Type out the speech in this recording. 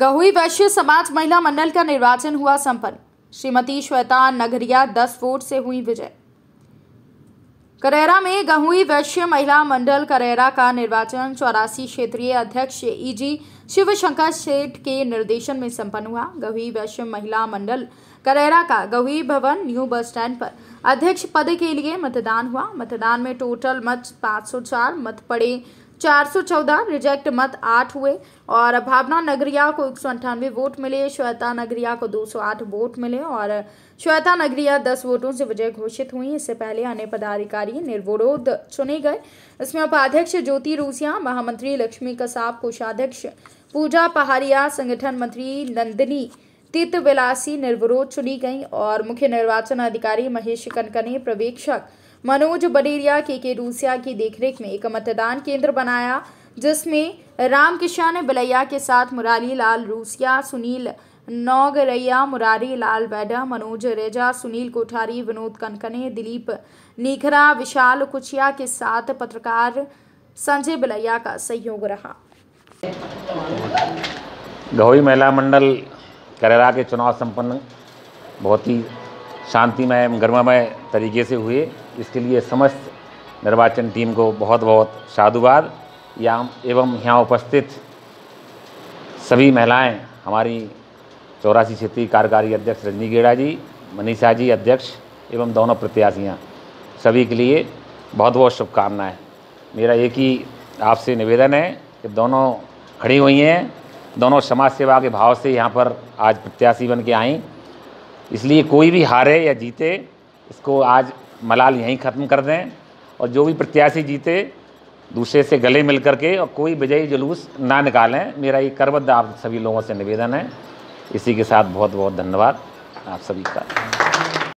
गहुई वैश्य समाज महिला मंडल का निर्वाचन हुआ संपन्न श्रीमती श्वेता नगरिया दस वोट से हुई विजय करेरा में गहुई वैश्य महिला मंडल करेरा का निर्वाचन चौरासी क्षेत्रीय अध्यक्ष ईजी e शिवशंकर सेठ के निर्देशन में संपन्न हुआ गहुई वैश्य महिला मंडल करेरा का गहुई भवन न्यू बस स्टैंड पर अध्यक्ष पद के लिए मतदान हुआ मतदान में टोटल मत 504 मत पड़े 414 रिजेक्ट मत आठ हुए और भावना नगरिया को एक वोट मिले श्वेता नगरिया को 208 वोट मिले और श्वेता नगरिया 10 वोटों से विजय घोषित हुई इससे पहले अन्य पदाधिकारी निर्विरोध चुने गए इसमें उपाध्यक्ष ज्योति रूसिया महामंत्री लक्ष्मी कसाब कोषाध्यक्ष पूजा पहाड़िया संगठन मंत्री नंदिनी तित विलासी निर्विरोध चुनी गई और मुख्य निर्वाचन अधिकारी महेश कनकने प्रवेक्षक मनोज बडेरिया के के रूसिया की देखरेख में एक मतदान केंद्र बनाया जिसमें रामकिशन बलैया के साथ मुरारी लाल रूसिया सुनील नौगरैया मुरारी लाल बैडा मनोज रेजा सुनील कोठारी विनोद कनकने दिलीप नीखरा विशाल कुचिया के साथ पत्रकार संजय बिलैया का सहयोग रहा गहोई महिला मंडल करेरा के चुनाव संपन्न बहुत ही शांतिमय एवं गर्मामय तरीके से हुए इसके लिए समस्त निर्वाचन टीम को बहुत बहुत साधुवाद या एवं यहाँ उपस्थित सभी महिलाएं हमारी चौरासी क्षेत्रीय कार्यकारी अध्यक्ष रजनी गेड़ा जी मनीषा जी अध्यक्ष एवं दोनों प्रत्याशियाँ सभी के लिए बहुत बहुत शुभकामनाएं मेरा एक ही आपसे निवेदन है कि दोनों खड़ी हुई हैं दोनों समाज सेवा के भाव से यहाँ पर आज प्रत्याशी बन के आई इसलिए कोई भी हारे या जीते इसको आज मलाल यहीं ख़त्म कर दें और जो भी प्रत्याशी जीते दूसरे से गले मिल कर के और कोई विजयी जुलूस ना निकालें मेरा ये करबद्ध आप सभी लोगों से निवेदन है इसी के साथ बहुत बहुत धन्यवाद आप सभी का